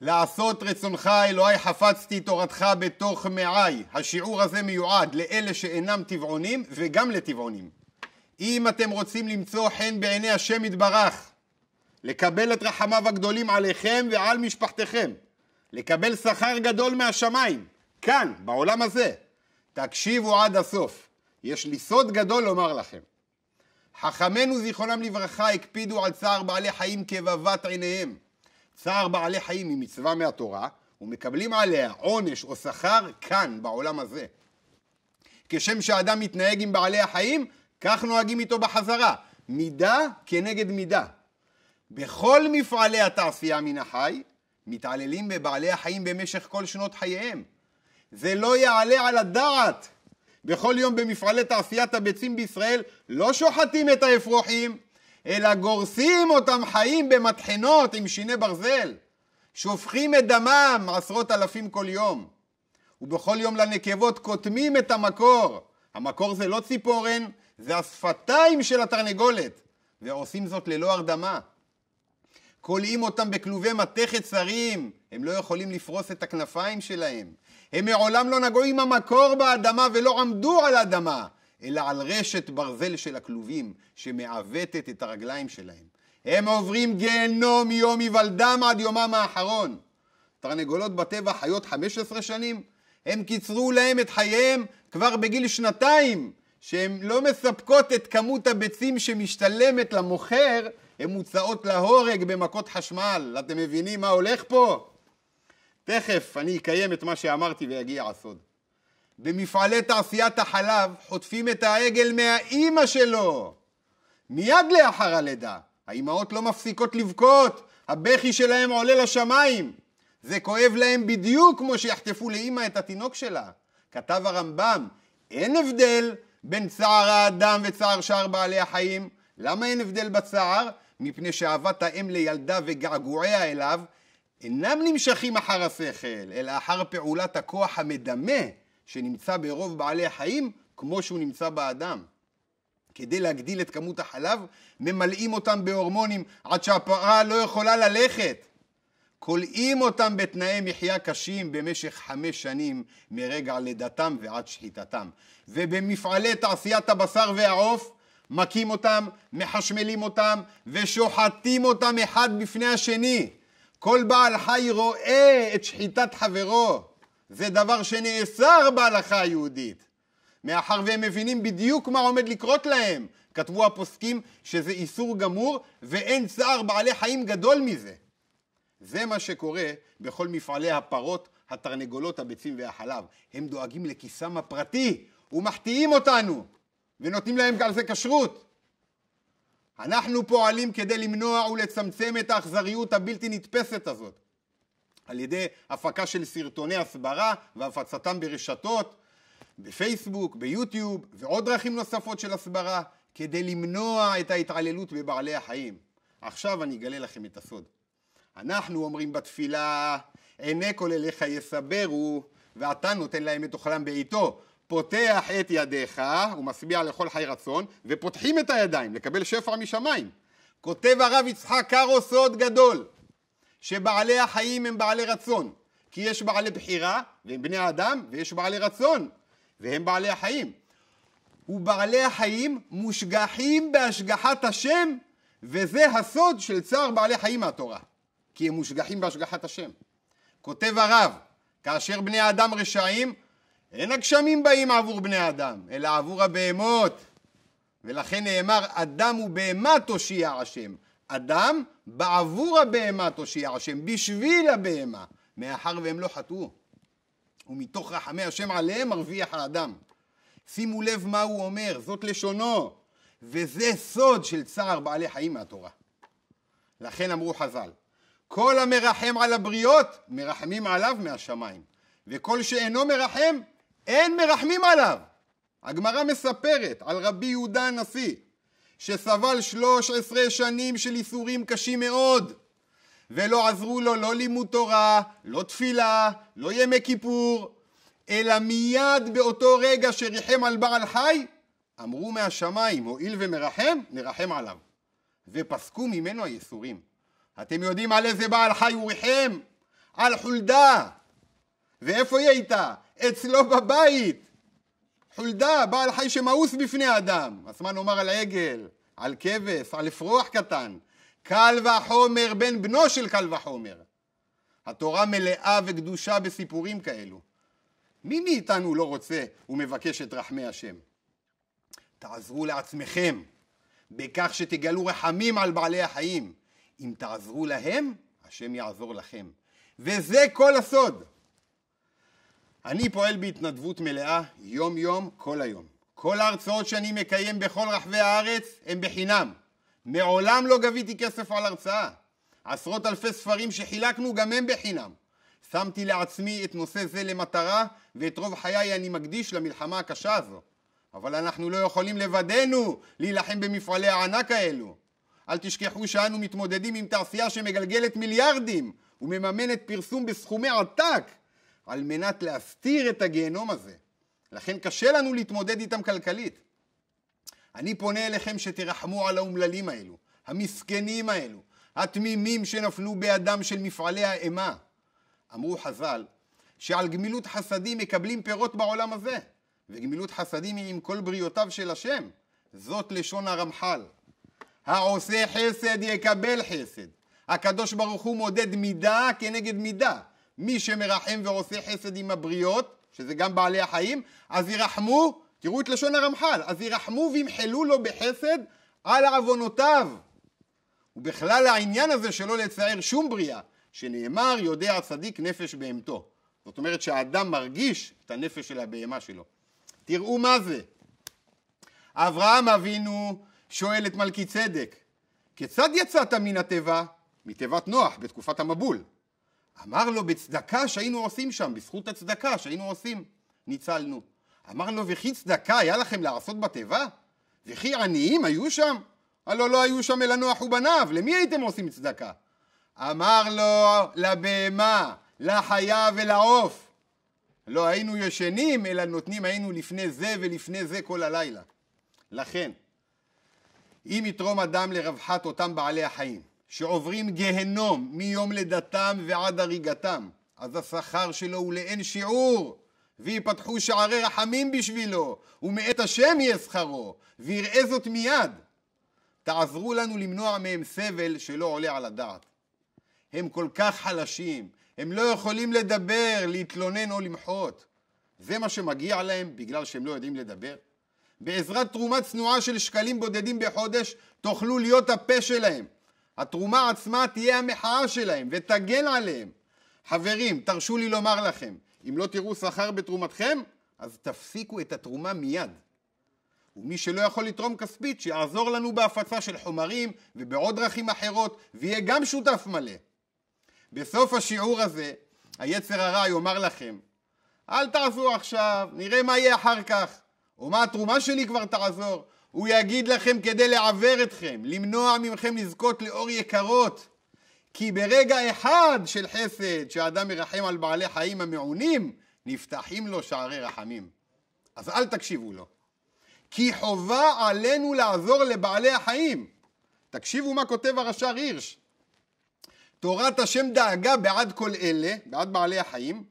לעשות רצונך אלוהי חפצתי תורתך בתוך מעי. השיעור הזה מיועד לאלה שאינם טבעונים וגם לטבעונים. אם אתם רוצים למצוא חן בעיני השם יתברך, לקבל את רחמיו הגדולים עליכם ועל משפחתכם, לקבל שכר גדול מהשמיים, כאן, בעולם הזה, תקשיבו עד הסוף. יש לי סוד גדול לומר לכם. חכמינו זיכרונם לברכה הקפידו על צער בעלי חיים כבבת עיניהם. צער בעלי חיים היא מצווה מהתורה, ומקבלים עליה עונש או שכר כאן, בעולם הזה. כשם שאדם מתנהג עם בעלי החיים, כך נוהגים איתו בחזרה, מידה כנגד מידה. בכל מפעלי התעשייה מן החי, מתעללים בבעלי החיים במשך כל שנות חייהם. זה לא יעלה על הדעת. בכל יום במפעלי תעשיית הביצים בישראל לא שוחטים את האפרוחים, אלא גורסים אותם חיים במטחנות עם שיני ברזל, שופכים את דמם עשרות אלפים כל יום. ובכל יום לנקבות קוטמים את המקור. המקור זה לא ציפורן, זה השפתיים של התרנגולת, ועושים זאת ללא הרדמה. כולאים אותם בכלובי מתכת צרים, הם לא יכולים לפרוס את הכנפיים שלהם. הם מעולם לא נגעו עם המקור באדמה ולא עמדו על האדמה. אלא על רשת ברזל של הכלובים שמעוותת את הרגליים שלהם. הם עוברים גיהנום מיום היוולדם עד יומם האחרון. תרנגולות בטבע חיות 15 שנים, הם קיצרו להם את חייהם כבר בגיל שנתיים, שהן לא מספקות את כמות הביצים שמשתלמת למוכר, הן מוצאות להורג במכות חשמל. אתם מבינים מה הולך פה? תכף אני אקיים את מה שאמרתי ויגיע הסוד. במפעלי תעשיית החלב חוטפים את העגל מהאימא שלו. מיד לאחר הלידה, האימהות לא מפסיקות לבכות, הבכי שלהם עולה לשמיים. זה כואב להם בדיוק כמו שיחטפו לאימא את התינוק שלה. כתב הרמב"ם, אין הבדל בין צער האדם וצער שאר בעלי החיים. למה אין הבדל בצער? מפני שאהבת האם לילדה וגעגועיה אליו אינם נמשכים אחר השכל, אלא אחר פעולת הכוח המדמה שנמצא ברוב בעלי החיים כמו שהוא נמצא באדם. כדי להגדיל את כמות החלב, ממלאים אותם בהורמונים עד שהפרה לא יכולה ללכת. כולאים אותם בתנאי מחיה קשים במשך חמש שנים מרגע לידתם ועד שחיטתם. ובמפעלי תעשיית הבשר והעוף מכים אותם, מחשמלים אותם ושוחטים אותם אחד בפני השני. כל בעל חי רואה את שחיטת חברו. זה דבר שנאסר בהלכה היהודית. מאחר והם מבינים בדיוק מה עומד לקרות להם, כתבו הפוסקים שזה איסור גמור ואין צער בעלי חיים גדול מזה. זה מה שקורה בכל מפעלי הפרות, התרנגולות, הביצים והחלב. הם דואגים לכיסם הפרטי ומחטיאים אותנו ונותנים להם על זה כשרות. אנחנו פועלים כדי למנוע ולצמצם את האכזריות הבלתי נתפסת הזאת. על ידי הפקה של סרטוני הסברה והפצתם ברשתות, בפייסבוק, ביוטיוב ועוד דרכים נוספות של הסברה, כדי למנוע את ההתעללות בבעלי החיים. עכשיו אני אגלה לכם את הסוד. אנחנו אומרים בתפילה, עיני כל אליך יסברו, ואתה נותן להם את אוכלם בעיתו. פותח את ידיך, הוא משביע לכל חי רצון, ופותחים את הידיים לקבל שפע משמיים. כותב הרב יצחק קארו סוד גדול. שבעלי החיים הם בעלי רצון, כי יש בעלי בחירה, והם בני אדם, ויש בעלי רצון, והם בעלי החיים. ובעלי החיים מושגחים בהשגחת השם, וזה הסוד של צער בעלי חיים מהתורה, כי הם מושגחים בהשגחת השם. כותב הרב, כאשר בני אדם רשעים, אין הגשמים באים עבור בני אדם, אלא עבור הבהמות. ולכן נאמר, אדם ובהמה תושיע השם. אדם בעבור הבהמה תושיע השם, בשביל הבהמה, מאחר והם לא חטאו. ומתוך רחמי השם עליהם מרוויח האדם. שימו לב מה הוא אומר, זאת לשונו, וזה סוד של צער בעלי חיים מהתורה. לכן אמרו חז"ל, כל המרחם על הבריות, מרחמים עליו מהשמיים, וכל שאינו מרחם, אין מרחמים עליו. הגמרא מספרת על רבי יהודה הנשיא, שסבל 13 שנים של ייסורים קשים מאוד, ולא עזרו לו לא לימוד תורה, לא תפילה, לא ימי כיפור, אלא מיד באותו רגע שריחם על בעל חי, אמרו מהשמיים, הואיל ומרחם, נרחם עליו. ופסקו ממנו הייסורים. אתם יודעים על איזה בעל חי הוא ריחם? על חולדה. ואיפה היא הייתה? אצלו בבית. חולדה, בעל חי שמאוס בפני אדם. אז מה נאמר על עגל, על כבש, על אפרוח קטן? קל וחומר בן בנו של קל וחומר. התורה מלאה וקדושה בסיפורים כאלו. מי מאיתנו לא רוצה ומבקש את רחמי השם? תעזרו לעצמכם בכך שתגלו רחמים על בעלי החיים. אם תעזרו להם, השם יעזור לכם. וזה כל הסוד. אני פועל בהתנדבות מלאה יום-יום, כל היום. כל ההרצאות שאני מקיים בכל רחבי הארץ הן בחינם. מעולם לא גביתי כסף על הרצאה. עשרות אלפי ספרים שחילקנו גם הם בחינם. שמתי לעצמי את נושא זה למטרה, ואת רוב חיי אני מקדיש למלחמה הקשה הזו. אבל אנחנו לא יכולים לבדנו להילחם במפעלי הענק האלו. אל תשכחו שאנו מתמודדים עם תעשייה שמגלגלת מיליארדים ומממנת פרסום בסכומי עתק. על מנת להסתיר את הגיהנום הזה. לכן קשה לנו להתמודד איתם כלכלית. אני פונה אליכם שתרחמו על האומללים האלו, המסכנים האלו, התמימים שנפלו בידם של מפעלי האימה. אמרו חז"ל שעל גמילות חסדים מקבלים פירות בעולם הזה, וגמילות חסדים היא עם כל בריותיו של השם. זאת לשון הרמח"ל. העושה חסד יקבל חסד. הקדוש ברוך הוא מודד מידה כנגד מידה. מי שמרחם ועושה חסד עם הבריות, שזה גם בעלי החיים, אז ירחמו, תראו את לשון הרמח"ל, אז ירחמו וימחלו לו בחסד על עוונותיו. ובכלל העניין הזה שלא לצער שום בריאה, שנאמר יודע הצדיק נפש בהמתו. זאת אומרת שהאדם מרגיש את הנפש של הבהמה שלו. תראו מה זה. אברהם אבינו שואל את צדק, כיצד יצאת מן התיבה? מתיבת נוח בתקופת המבול. אמר לו, בצדקה שהיינו עושים שם, בזכות הצדקה שהיינו עושים, ניצלנו. אמר לו, וכי צדקה היה לכם לעשות בתיבה? וכי עניים היו שם? הלא לא היו שם אלא נוח ובניו, למי הייתם עושים צדקה? אמר לו, לבהמה, לחיה ולעוף. לא היינו ישנים, אלא נותנים היינו לפני זה ולפני זה כל הלילה. לכן, אם יתרום אדם לרווחת אותם בעלי החיים, שעוברים גיהנום מיום לידתם ועד הריגתם, אז השכר שלו הוא לאין שיעור, ויפתחו שערי רחמים בשבילו, ומאת השם יהיה שכרו, ויראה זאת מיד. תעזרו לנו למנוע מהם סבל שלא עולה על הדעת. הם כל כך חלשים, הם לא יכולים לדבר, להתלונן או למחות. זה מה שמגיע להם בגלל שהם לא יודעים לדבר? בעזרת תרומה צנועה של שקלים בודדים בחודש, תוכלו להיות הפה שלהם. התרומה עצמה תהיה המחאה שלהם ותגן עליהם. חברים, תרשו לי לומר לכם, אם לא תראו שכר בתרומתכם, אז תפסיקו את התרומה מיד. ומי שלא יכול לתרום כספית, שיעזור לנו בהפצה של חומרים ובעוד דרכים אחרות, ויהיה גם שותף מלא. בסוף השיעור הזה, היצר הרע יאמר לכם, אל תעזור עכשיו, נראה מה יהיה אחר כך, או מה התרומה שלי כבר תעזור, הוא יגיד לכם כדי לעוור אתכם, למנוע ממכם לזכות לאור יקרות. כי ברגע אחד של חסד שאדם מרחם על בעלי חיים המעונים, נפתחים לו שערי רחמים. אז אל תקשיבו לו. כי חובה עלינו לעזור לבעלי החיים. תקשיבו מה כותב הרש"ר הירש. תורת השם דאגה בעד כל אלה, בעד בעלי החיים,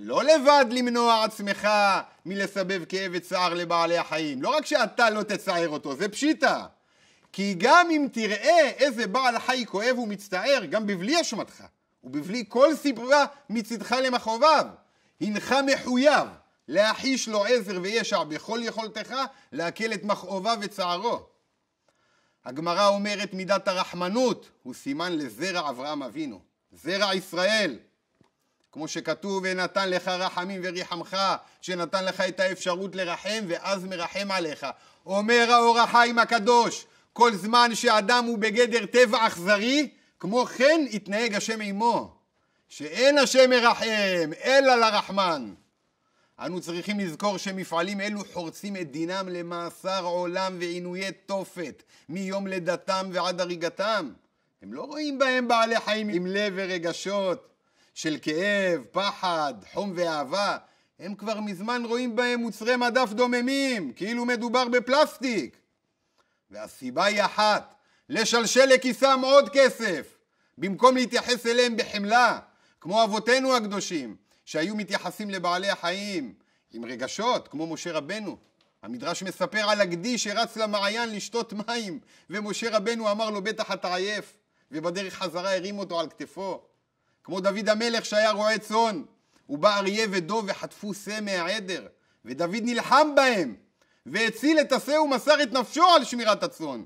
לא לבד למנוע עצמך מלסבב כאב וצער לבעלי החיים. לא רק שאתה לא תצער אותו, זה פשיטא. כי גם אם תראה איזה בעל חי כואב ומצטער, גם בבלי אשמתך, ובבלי כל סיפורה מצדך למכאוביו, הנך מחויב להחיש לו עזר וישע בכל יכולתך להקל את מכאוביו וצערו. הגמרא אומרת מידת הרחמנות הוא סימן לזרע אברהם אבינו, זרע ישראל. כמו שכתוב, ונתן לך רחמים וריחמך, שנתן לך את האפשרות לרחם, ואז מרחם עליך. אומר האור החיים הקדוש, כל זמן שאדם הוא בגדר טבע אכזרי, כמו כן יתנהג השם עמו, שאין השם מרחם, אלא לרחמן. אנו צריכים לזכור שמפעלים אלו חורצים את דינם למאסר עולם ועינויי תופת מיום לידתם ועד הריגתם. הם לא רואים בהם בעלי חיים עם לב ורגשות, של כאב, פחד, חום ואהבה, הם כבר מזמן רואים בהם מוצרי מדף דוממים, כאילו מדובר בפלסטיק. והסיבה היא אחת, לשלשל לכיסם עוד כסף, במקום להתייחס אליהם בחמלה, כמו אבותינו הקדושים, שהיו מתייחסים לבעלי החיים עם רגשות, כמו משה רבנו. המדרש מספר על הגדי שרץ למעיין לשתות מים, ומשה רבנו אמר לו, בטח אתה עייף, ובדרך חזרה הרים אותו על כתפו. כמו דוד המלך שהיה רועה צאן, ובא אריה ודוב וחטפו שא מהעדר, ודוד נלחם בהם, והציל את השא ומסר את נפשו על שמירת הצאן.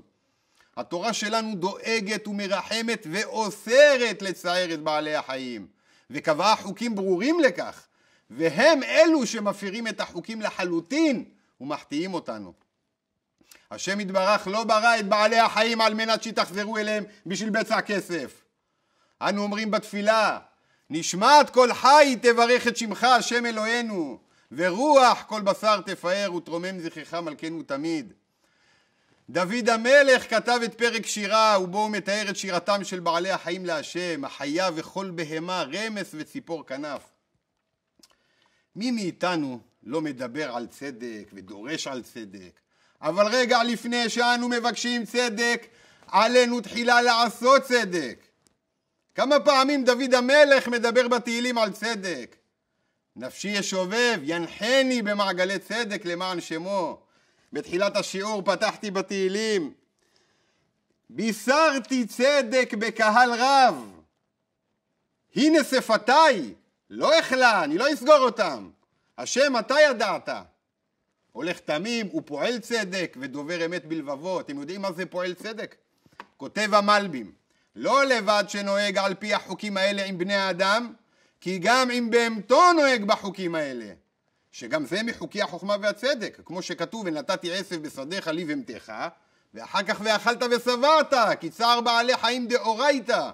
התורה שלנו דואגת ומרחמת ואוסרת לצער את בעלי החיים, וקבעה חוקים ברורים לכך, והם אלו שמפירים את החוקים לחלוטין ומחטיאים אותנו. השם יתברך לא ברא את בעלי החיים על מנת שיתחזרו אליהם בשביל בצע כסף. אנו אומרים בתפילה, נשמעת כל חי תברך את שמך השם אלוהינו, ורוח כל בשר תפאר ותרומם זכרך מלכנו תמיד. דוד המלך כתב את פרק שירה, ובו הוא מתאר את שירתם של בעלי החיים להשם, החיה וכל בהמה, רמס וציפור כנף. מי מאיתנו לא מדבר על צדק ודורש על צדק, אבל רגע לפני שאנו מבקשים צדק, עלינו תחילה לעשות צדק. כמה פעמים דוד המלך מדבר בתהילים על צדק? נפשי ישובב, ינחני במעגלי צדק למען שמו. בתחילת השיעור פתחתי בתהילים. בישרתי צדק בקהל רב. הנה שפתיי, לא אכלה, אני לא אסגור אותם. השם, אתה ידעת. הולך תמים, הוא פועל צדק ודובר אמת בלבבו. אתם יודעים מה זה פועל צדק? כותב המלבים. לא לבד שנוהג על פי החוקים האלה עם בני האדם, כי גם עם בהמתו נוהג בחוקים האלה, שגם זה מחוקי החוכמה והצדק, כמו שכתוב, ונתתי עשב בשדיך לי ומתך, ואחר כך ואכלת ושבעת, כי צער בעלי חיים דאורייתא.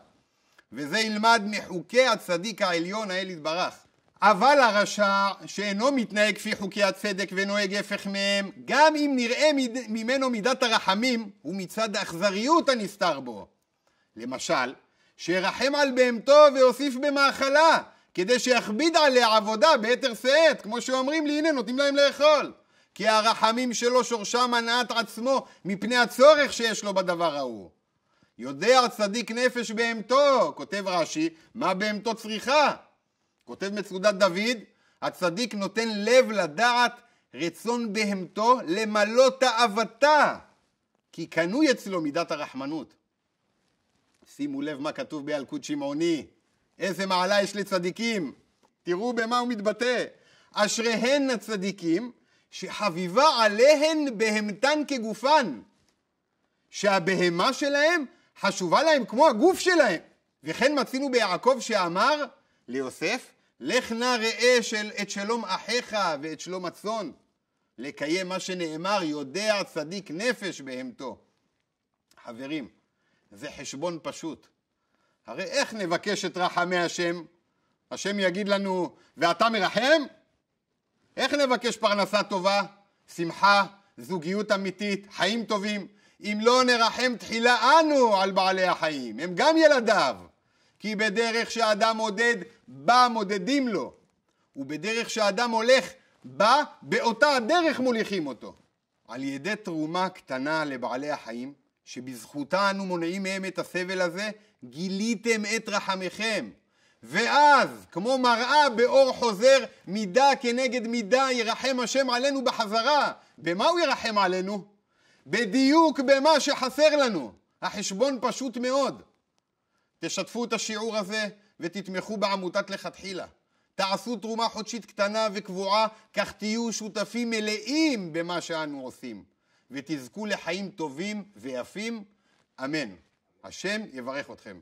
וזה ילמד מחוקי הצדיק העליון האל יתברך. אבל הרשע שאינו מתנהג כפי חוקי הצדק ונוהג הפך מהם, גם אם נראה ממנו מידת הרחמים, הוא מצד האכזריות הנסתר בו. למשל, שירחם על בהמתו ויוסיף במאכלה, כדי שיכביד עליה עבודה ביתר שאת, כמו שאומרים לי, הנה נותנים להם לאכול. כי הרחמים שלו שורשם הנעת עצמו מפני הצורך שיש לו בדבר ההוא. יודע צדיק נפש בהמתו, כותב רש"י, מה בהמתו צריכה? כותב מצודת דוד, הצדיק נותן לב לדעת רצון בהמתו למלא תאוותה, כי קנוי אצלו מידת הרחמנות. שימו לב מה כתוב בילקוט שמעוני. איזה מעלה יש לצדיקים. תראו במה הוא מתבטא. אשריהן הצדיקים, שחביבה עליהן בהמתן כגופן. שהבהמה שלהם חשובה להם כמו הגוף שלהם. וכן מצינו ביעקב שאמר ליוסף, לך נא ראה של, את שלום אחיך ואת שלום הצאן, לקיים מה שנאמר, יודע צדיק נפש בהמתו. חברים, זה חשבון פשוט. הרי איך נבקש את רחמי השם? השם יגיד לנו, ואתה מרחם? איך נבקש פרנסה טובה, שמחה, זוגיות אמיתית, חיים טובים, אם לא נרחם תחילה אנו על בעלי החיים, הם גם ילדיו. כי בדרך שאדם מודד, בה מודדים לו. ובדרך שאדם הולך, בה באותה הדרך מוליכים אותו. על ידי תרומה קטנה לבעלי החיים, שבזכותה אנו מונעים מהם את הסבל הזה, גיליתם את רחמיכם. ואז, כמו מראה באור חוזר, מידה כנגד מידה ירחם השם עלינו בחזרה. במה הוא ירחם עלינו? בדיוק במה שחסר לנו. החשבון פשוט מאוד. תשתפו את השיעור הזה ותתמכו בעמותת לכתחילה. תעשו תרומה חודשית קטנה וקבועה, כך תהיו שותפים מלאים במה שאנו עושים. ותזכו לחיים טובים ויפים, אמן. השם יברך אתכם.